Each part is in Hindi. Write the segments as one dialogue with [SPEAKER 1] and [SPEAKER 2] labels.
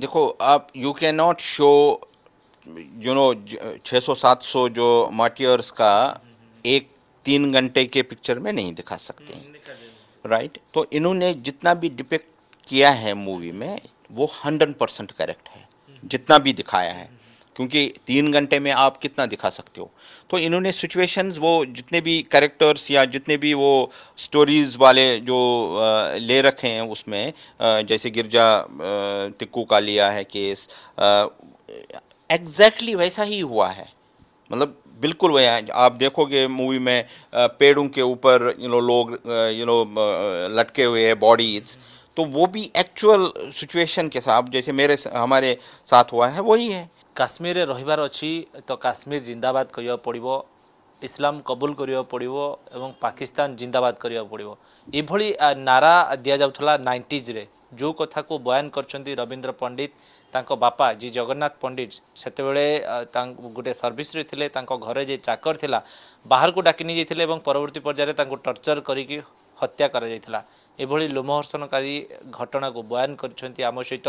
[SPEAKER 1] देखो आप you can not show you know 600-700 जो मार्टियर्स का एक तीन घंटे के पिक्चर में नहीं दिखा सकते राइट right? तो इन्होंने जितना भी डिपेक्ट किया है मूवी में वो हंड्रेड परसेंट करेक्ट है जितना भी दिखाया है क्योंकि तीन घंटे में आप कितना दिखा सकते हो तो इन्होंने सिचुएशंस वो जितने भी करेक्टर्स या जितने भी वो स्टोरीज़ वाले जो ले रखे हैं उसमें जैसे गिरजा टिक्कू का लिया है केस एग्जैक्टली वैसा ही हुआ है मतलब बिल्कुल वह आप देखोगे मूवी में पेड़ों के ऊपर यू नो लोग यू नो लटके हुए हैं बॉडीज़ तो वो भी एक्चुअल सिचुएशन के साथ
[SPEAKER 2] जैसे मेरे हमारे
[SPEAKER 1] साथ हुआ है वही
[SPEAKER 2] है अछि तो काश्मीर जिन्दाबाद कहि पडिवो, इस्लाम कबुल करियो पडिवो एवं पाकिस्तान जिन्दाबाद गर्यो इभली नारा रे जो कथा बयान गर्छ रविन्द्र पंडित तांको बापा जी जगन्नाथ थिले तांको घरे जे चाकर एवं परवर्ती परजारे तांको टर्चर करिकि हत्या करा लोमहर्षणकारी घटना को बयान करम सहित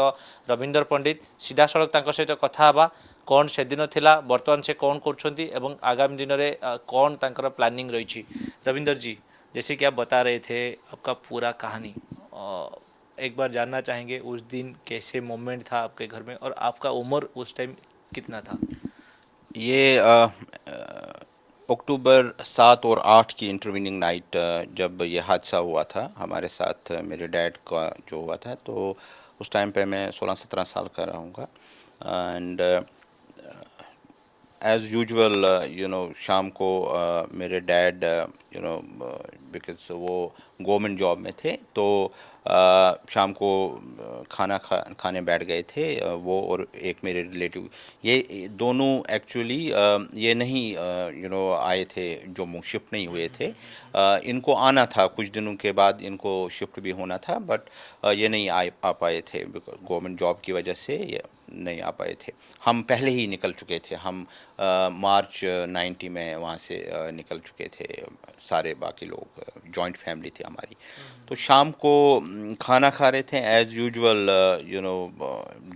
[SPEAKER 2] रवींदर पंडित सीधा सड़क सहित कथा कौन से दिन था बर्तमान से कौन कर आगामी दिन में कौन तर प्लानिंग रही रवींदर जी जैसे कि आप बता रहे थे आपका पूरा कहानी एक बार जानना चाहेंगे उस दिन कैसे मोमेंट था आपके घर में और आपका उम्र उस टाइम कितना था
[SPEAKER 1] ये आ, अक्टूबर सात और आठ की इंटरवीनिंग नाइट जब यह हादसा हुआ था हमारे साथ मेरे डैड का जो हुआ था तो उस टाइम पे मैं सोलह सत्रह साल का रहूँगा and as usual you know शाम को uh, मेरे डैड यू नो बिकॉज वो गवर्नमेंट जॉब में थे तो आ, शाम को खाना खा खाने बैठ गए थे वो और एक मेरे रिलेटिव ये दोनों एक्चुअली ये नहीं यू नो आए थे जम्मू शिफ्ट नहीं हुए थे आ, इनको आना था कुछ दिनों के बाद इनको शिफ्ट भी होना था बट ये नहीं आ, आ पाए थे गवर्नमेंट जॉब की वजह से ये नहीं आ पाए थे हम पहले ही निकल चुके थे हम आ, मार्च नाइन्टी में वहाँ से आ, निकल चुके थे सारे बाकी लोग जॉइंट फैमिली थी हमारी तो शाम को खाना खा रहे थे as usual you know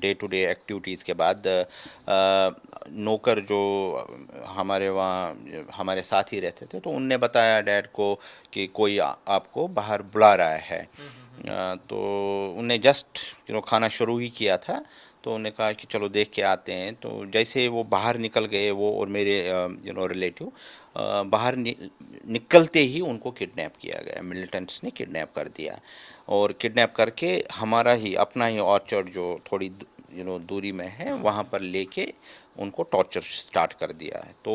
[SPEAKER 1] day to day activities के बाद uh, uh, नौकर जो uh, हमारे वहाँ हमारे साथ ही रहते थे तो उनने बताया डैड को कि कोई आपको बाहर बुला रहा है हम्म, हम्म, हम्म। तो उन्हें जस्ट यू नो खाना शुरू ही किया था तो उन्होंने कहा कि चलो देख के आते हैं तो जैसे वो बाहर निकल गए वो और मेरे यू नो रिलेटिव बाहर नि, निकलते ही उनको किडनैप किया गया मिलिटेंट्स ने किडनैप कर दिया और किडनैप करके हमारा ही अपना ही ऑर्चर्ड जो थोड़ी यू नो दूरी में है वहाँ पर लेके उनको टॉर्चर स्टार्ट कर दिया है तो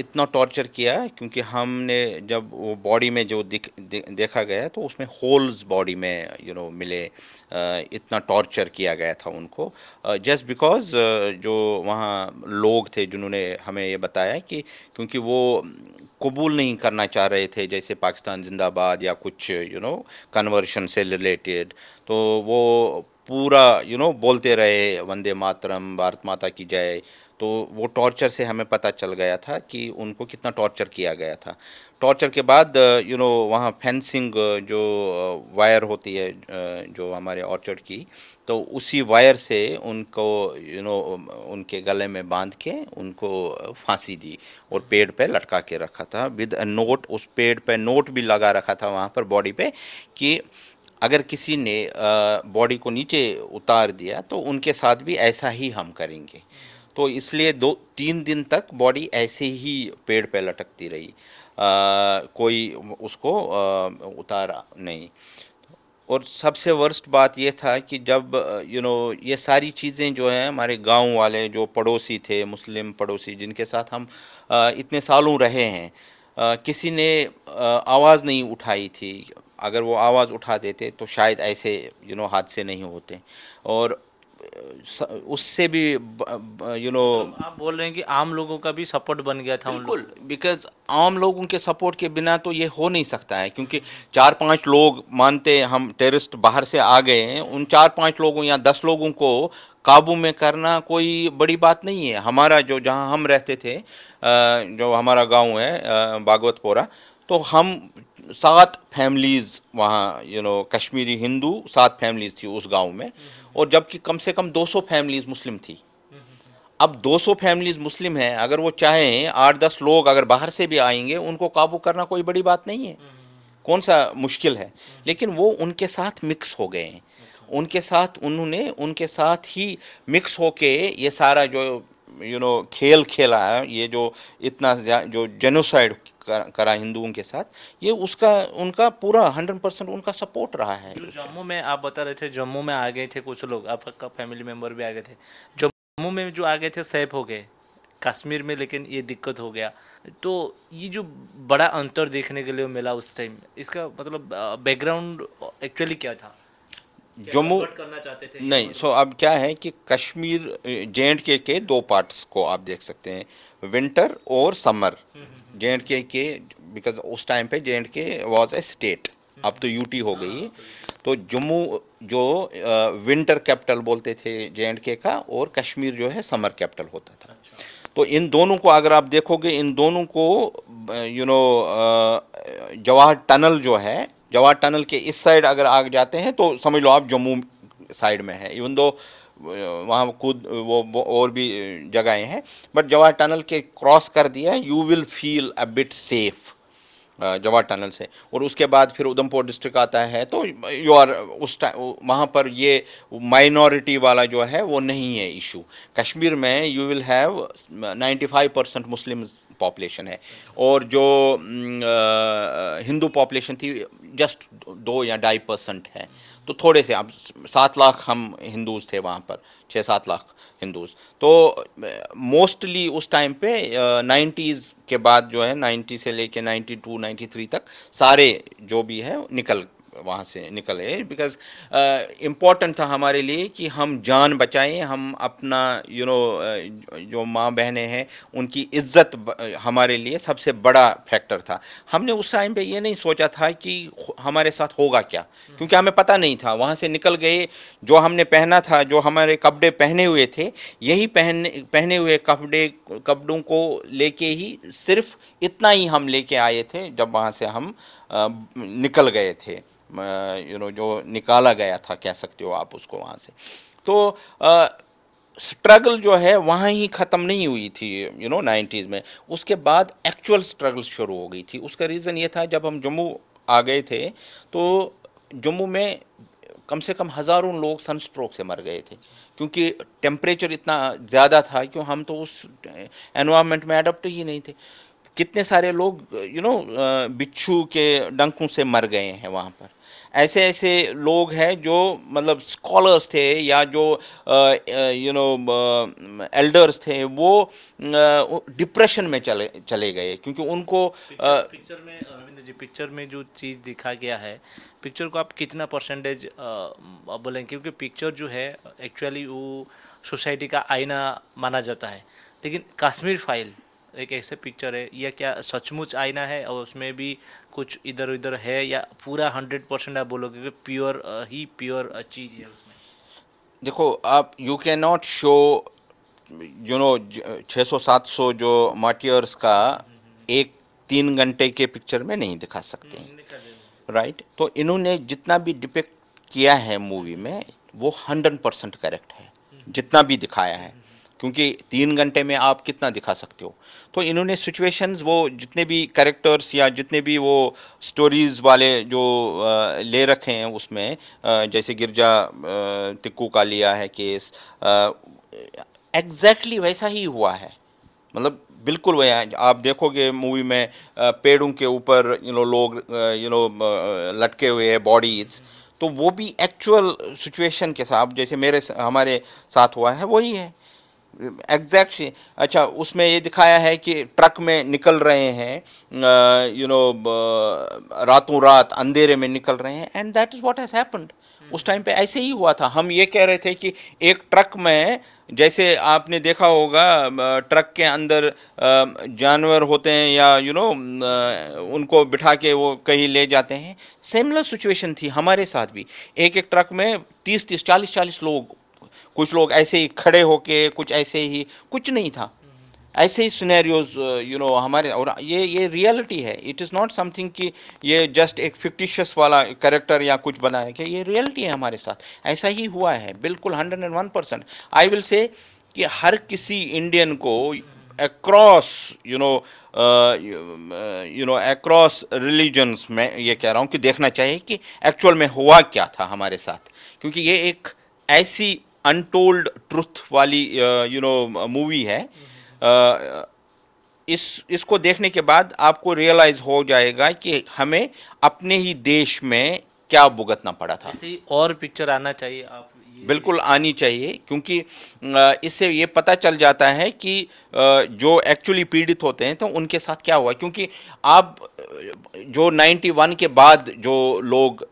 [SPEAKER 1] इतना टॉर्चर किया है क्योंकि हमने जब वो बॉडी में जो दिख दे, देखा गया तो उसमें होल्स बॉडी में यू you नो know, मिले इतना टॉर्चर किया गया था उनको जस्ट बिकॉज जो वहाँ लोग थे जिन्होंने हमें ये बताया कि क्योंकि वो कबूल नहीं करना चाह रहे थे जैसे पाकिस्तान जिंदाबाद या कुछ यू नो कन्वर्शन से रिलेटेड तो वो पूरा यू नो बोलते रहे वंदे मातरम भारत माता की जय तो वो टॉर्चर से हमें पता चल गया था कि उनको कितना टॉर्चर किया गया था टॉर्चर के बाद यू नो वहाँ फेंसिंग जो वायर uh, होती है uh, जो हमारे ऑर्चर्ड की तो उसी वायर से उनको यू नो उनके गले में बांध के उनको फांसी दी और पेड़ पे लटका के रखा था विद अ नोट उस पेड़ पे नोट भी लगा रखा था वहाँ पर बॉडी पे कि अगर किसी ने बॉडी को नीचे उतार दिया तो उनके साथ भी ऐसा ही हम करेंगे तो इसलिए दो तीन दिन तक बॉडी ऐसे ही पेड़ पे लटकती रही आ, कोई उसको आ, उतारा नहीं और सबसे वर्स्ट बात यह था कि जब यू नो ये सारी चीज़ें जो हैं हमारे गांव वाले जो पड़ोसी थे मुस्लिम पड़ोसी जिनके साथ हम आ, इतने सालों रहे हैं किसी ने आवाज़ नहीं उठाई थी अगर वो आवाज़ उठा देते तो शायद ऐसे यू नो हादसे नहीं होते और उससे भी यू नो आप बोल रहे हैं कि आम लोगों का भी सपोर्ट बन गया था बिल्कुल बिकॉज आम लोगों के सपोर्ट के बिना तो ये हो नहीं सकता है क्योंकि चार पांच लोग मानते हम टेररिस्ट बाहर से आ गए हैं उन चार पांच लोगों या दस लोगों को काबू में करना कोई बड़ी बात नहीं है हमारा जो जहाँ हम रहते थे जो हमारा गाँव है बागवतपोरा तो हम सात फैमिलीज़ वहाँ यू नो कश्मीरी हिंदू सात फैमिलीज़ थी उस गांव में और जबकि कम से कम 200 फैमिलीज़ मुस्लिम थी अब 200 फैमिलीज़ मुस्लिम हैं अगर वो चाहें आठ दस लोग अगर बाहर से भी आएंगे उनको काबू करना कोई बड़ी बात नहीं है कौन सा मुश्किल है लेकिन वो उनके साथ मिक्स हो गए हैं उनके साथ उन्होंने उनके साथ ही मिक्स होके ये सारा जो यू you नो know, खेल खेला है ये जो इतना जो जेनोसाइड करा हिंदुओं के साथ ये उसका उनका पूरा हंड्रेड परसेंट उनका सपोर्ट रहा है जम्मू
[SPEAKER 2] में आप बता रहे थे जम्मू में आ गए थे कुछ लोग आपका फैमिली मेम्बर भी आ गए थे जम्मू में जो आ गए थे सेफ हो गए कश्मीर में लेकिन ये दिक्कत हो गया तो ये जो बड़ा अंतर देखने के लिए मिला उस टाइम इसका मतलब बैकग्राउंड एक्चुअली क्या था जम्मू करना चाहते थे नहीं सो
[SPEAKER 1] अब क्या है कि कश्मीर जे एंड के दो पार्ट्स को आप देख सकते हैं विंटर और समर जे एंड के के बिकॉज उस टाइम पे J and K was a state अब तो यूटी हो गई हाँ। तो जम्मू जो विंटर कैपिटल बोलते थे जे एंड के का और कश्मीर जो है समर कैपिटल होता था अच्छा। तो इन दोनों को अगर आप देखोगे इन दोनों को यू नो जवाहर टनल जो है जवाहर टनल के इस साइड अगर आग जाते हैं तो समझ लो आप जम्मू साइड में है इवन दो वहाँ खुद वो, वो और भी जगहें हैं बट जवाहर टनल के क्रॉस कर दिया you will feel a bit safe Jawahar tunnel से और उसके बाद फिर उधमपुर डिस्ट्रिक्ट आता है तो यू आर उस टाइम वहाँ पर ये माइनॉरिटी वाला जो है वो नहीं है इशू कश्मीर में you will have 95 percent Muslim population है और जो हिंदू पॉपुलेशन थी जस्ट दो या ढाई परसेंट है तो थोड़े से अब सात लाख हम हिंदूज़ थे वहाँ पर छः सात लाख हिंदूज़ तो मोस्टली उस टाइम पे नाइन्टीज़ के बाद जो है नाइन्टी से लेके नाइन्टी टू नाइन्टी थ्री तक सारे जो भी है निकल वहाँ से निकले बिकॉज इम्पॉर्टेंट uh, था हमारे लिए कि हम जान बचाएं हम अपना you you know know, uh, जो माँ बहनें हैं उनकी इज्जत uh, हमारे लिए सबसे बड़ा फैक्टर था हमने उस टाइम पे ये नहीं सोचा था कि हमारे साथ होगा क्या क्योंकि हमें पता नहीं था वहाँ से निकल गए जो हमने पहना था जो हमारे कपड़े पहने हुए थे यही पहने पहने हुए कपड़े कपड़ों को लेके ही सिर्फ इतना ही हम लेके आए थे जब वहाँ से हम निकल गए थे यू नो जो निकाला गया था कह सकते हो आप उसको वहाँ से तो स्ट्रगल जो है वहाँ ही ख़त्म नहीं हुई थी यू नो नाइन्टीज़ में उसके बाद एक्चुअल स्ट्रगल शुरू हो गई थी उसका रीज़न ये था जब हम जम्मू आ गए थे तो जम्मू में कम से कम हज़ारों लोग सनस्ट्रोक से मर गए थे क्योंकि टेम्परेचर इतना ज़्यादा था क्यों हम तो उस एनवायरनमेंट eh, में अडप्ट ही नहीं थे कितने सारे लोग यू नो बिच्छू के डंकों से मर गए हैं वहाँ पर ऐसे ऐसे लोग हैं जो मतलब स्कॉलर्स थे या जो यू नो एल्डर्स थे वो डिप्रेशन
[SPEAKER 2] में चले चले गए क्योंकि उनको पिक्चर, में रविंद्र जी पिक्चर में जो चीज़ दिखा गया है पिक्चर को आप कितना परसेंटेज बोलें क्योंकि पिक्चर जो है एक्चुअली वो सोसाइटी का आईना माना जाता है लेकिन कश्मीर फाइल एक ऐसे पिक्चर है यह क्या सचमुच आईना है और उसमें भी कुछ इधर उधर है या पूरा हंड्रेड परसेंट आप बोलोगे कि प्योर ही प्योर चीज़ है उसमें देखो
[SPEAKER 1] आप you can not show you know छः सौ सात सौ जो मार्टियर्स का एक तीन घंटे के पिक्चर में नहीं दिखा सकते हैं राइट हम्म, तो इन्होंने जितना भी डिपेक्ट किया है मूवी में वो हंड्रेड परसेंट करेक्ट है जितना भी दिखाया है क्योंकि तीन घंटे में आप कितना दिखा सकते हो तो इन्होंने सिचुएशंस वो जितने भी करेक्टर्स या जितने भी वो स्टोरीज़ वाले जो ले रखे हैं उसमें जैसे गिरजा टिक्कू का लिया है केस एग्जैक्टली वैसा ही हुआ है मतलब बिल्कुल वही आप देखोगे मूवी में पेड़ों के ऊपर यू नो लोग यू नो लटके हुए हैं बॉडीज़ तो वो भी एक्चुअल सिचुएशन के साथ जैसे मेरे हमारे साथ हुआ है वही है एग्जैक्ट अच्छा उसमें ये दिखाया है कि ट्रक में निकल रहे हैं यू नो रातों रात अंधेरे में निकल रहे हैं and that is what has happened उस टाइम पे ऐसे ही हुआ था हम ये कह रहे थे कि एक ट्रक में जैसे आपने देखा होगा ट्रक के अंदर जानवर होते हैं या यू you नो know, उनको बिठा के वो कहीं ले जाते हैं सिमिलर सिचुएशन थी हमारे साथ भी एक एक ट्रक में तीस तीस चालीस चालीस लोग कुछ लोग ऐसे ही खड़े होके कुछ ऐसे ही कुछ नहीं था ऐसे ही सुनैरियोज यू नो हमारे और ये ये रियलिटी है इट इज़ नॉट समथिंग कि ये जस्ट एक फिक्टिशियस वाला करेक्टर या कुछ बनाया कि ये रियलिटी है हमारे साथ ऐसा ही हुआ है बिल्कुल hundred and one percent I will say कि हर किसी इंडियन को across you know you know across religions में ये कह रहा हूँ कि देखना चाहिए कि एक्चुअल में हुआ क्या था हमारे साथ क्योंकि ये एक ऐसी अनटोल्ड ट्रुथ वाली यू नो मूवी है इस इसको देखने के बाद आपको रियलाइज हो जाएगा कि हमें अपने ही देश में क्या भुगतना पड़ा था
[SPEAKER 2] ऐसी और पिक्चर आना चाहिए आप बिल्कुल
[SPEAKER 1] आनी चाहिए क्योंकि इससे ये पता चल जाता है कि जो एक्चुअली पीड़ित होते हैं तो उनके साथ क्या हुआ क्योंकि आप जो 91 के बाद जो लोग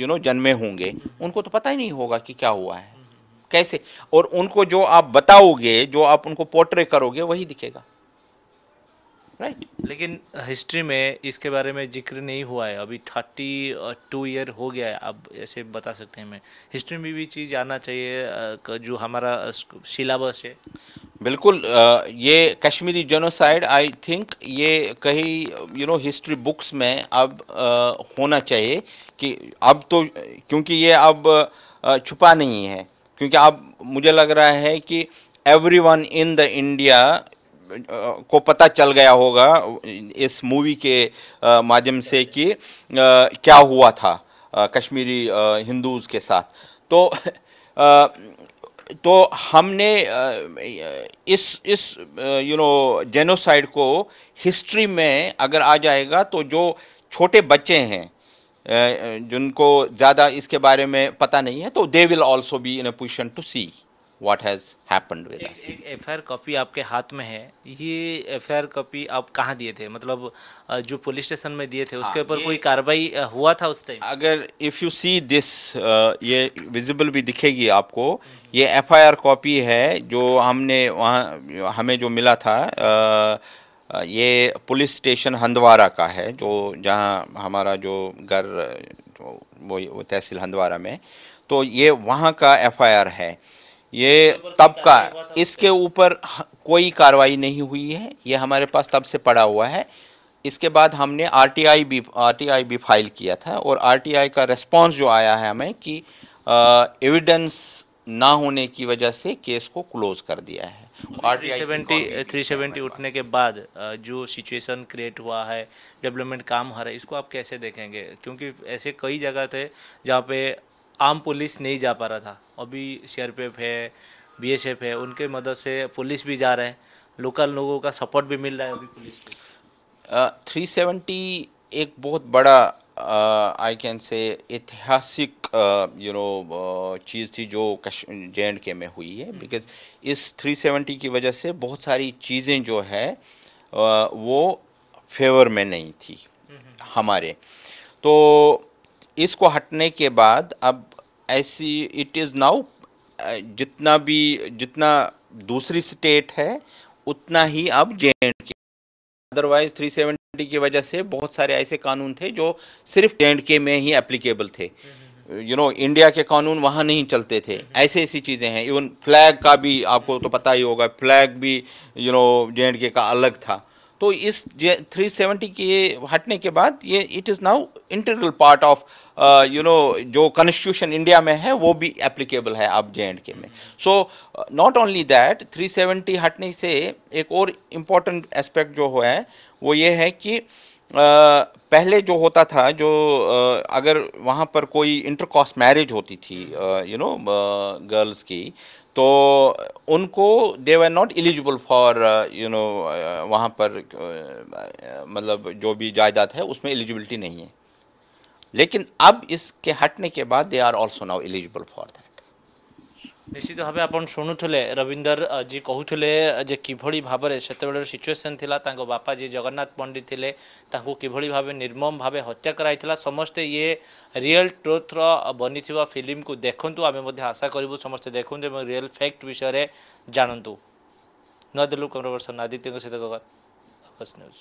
[SPEAKER 1] यू नो जन्मे होंगे उनको तो पता ही नहीं होगा कि क्या हुआ है कैसे और उनको जो आप बताओगे जो आप उनको पोर्ट्रे करोगे वही दिखेगा
[SPEAKER 2] राइट right? लेकिन हिस्ट्री में इसके बारे में जिक्र नहीं हुआ है अभी थर्टी टू ईयर हो गया है आप ऐसे बता सकते हैं मैं हिस्ट्री में भी चीज़ आना चाहिए uh, जो हमारा सिलेबस uh, है
[SPEAKER 1] बिल्कुल uh, ये कश्मीरी जनोसाइड आई थिंक ये कहीं यू नो हिस्ट्री बुक्स में अब होना चाहिए कि अब तो क्योंकि ये अब छुपा नहीं है क्योंकि अब मुझे लग रहा है कि एवरीवन इन द इंडिया को पता चल गया होगा इस मूवी के माध्यम से कि क्या हुआ था कश्मीरी हिंदूज़ के साथ तो तो हमने इस इस यू नो जेनोसाइड को हिस्ट्री में अगर आ जाएगा तो जो छोटे बच्चे हैं जिनको ज़्यादा इसके बारे में पता नहीं है तो they will also be in a position to see what has happened with F
[SPEAKER 2] I R copy आपके हाथ में है ये एफ आई आर कॉपी आप कहाँ दिए थे मतलब जो पुलिस स्टेशन में दिए थे उसके हाँ, ऊपर कोई कार्रवाई हुआ था उस टाइम
[SPEAKER 1] अगर इफ़ यू सी दिस ये विजिबल भी दिखेगी आपको ये एफ आई आर कॉपी है जो हमने वहाँ हमें जो मिला था ये पुलिस स्टेशन हंदवारा का है जो जहाँ हमारा जो घर वो, वो तहसील हंदवारा में तो ये वहाँ का एफआईआर है ये तब का इसके ऊपर कोई कार्रवाई नहीं हुई है ये हमारे पास तब से पड़ा हुआ है इसके बाद हमने आरटीआई भी आरटीआई भी फाइल किया था और आरटीआई का रिस्पांस जो आया है हमें कि एविडेंस ना होने की वजह से केस को क्लोज़ कर दिया है
[SPEAKER 2] सेवेंटी थ्री सेवेंटी उठने के बाद जो सिचुएशन क्रिएट हुआ है डेवलपमेंट काम हो रहा है इसको आप कैसे देखेंगे क्योंकि ऐसे कई जगह थे जहाँ पे आम पुलिस नहीं जा पा रहा था अभी एफ है एफ है उनके मदद से पुलिस भी जा रहे हैं लोकल लोगों का सपोर्ट भी मिल रहा है अभी पुलिस को थ्री सेवेंटी एक बहुत बड़ा आई
[SPEAKER 1] कैन से ऐतिहासिक यू uh, नो uh, चीज़ थी जो जे एंड के में हुई है बिकॉज हम्म। इस 370 की वजह से बहुत सारी चीज़ें जो है uh, वो फेवर में नहीं थी हम्म। हमारे तो इसको हटने के बाद अब ऐसी इट इज़ नाउ जितना भी जितना दूसरी स्टेट है उतना ही अब जे एंड के अदरवाइज 370 की वजह से बहुत सारे ऐसे कानून थे जो सिर्फ एंड के में ही एप्लीकेबल थे यू नो इंडिया के कानून वहाँ नहीं चलते थे ऐसे ऐसी चीज़ें हैं इवन फ्लैग का भी आपको तो पता ही होगा फ्लैग भी यू नो जे एंड के का अलग था तो इस थ्री सेवेंटी के हटने के बाद ये it is now integral part of you know जो कॉन्स्टिट्यूशन इंडिया में है वो भी एप्लीकेबल है अब जे एंड के में so not only that three seventy हटने से एक और इम्पॉर्टेंट एस्पेक्ट जो है वो ये है कि आ, पहले जो होता था जो आ, अगर वहाँ पर कोई इंटरकॉस्ट मैरिज होती थी यू नो गर्ल्स की तो उनको they were not eligible for you know वहाँ पर मतलब जो भी जायदाद है उसमें एलिजिबिलिटी नहीं है लेकिन अब इसके हटने के बाद they are also now eligible for that
[SPEAKER 2] নিশ্চিত ভাবে আপনার শুণুলে রবীন্দর জি কুলে যে কিভাবে ভাবে সেতবে সিচুয়েসন লা তাঁর বাপা যে জগন্নাথ পণ্ডিত লে তাঁকু কিভাবে ভাবে নির্মম ভাবে হত্যা করা হয়েছিল সমস্তে ইয়ে রিয়েল ট্রুথ্র বনি ফিল্ম কু দেখুন আমি আশা করবু সমস্তে দেখুন এবং রিয়েল ফ্যাক্ট বিষয়ে জাণতু নয়াদিল্লু কমরবর্ষণ আদিত্য সহ নিউজ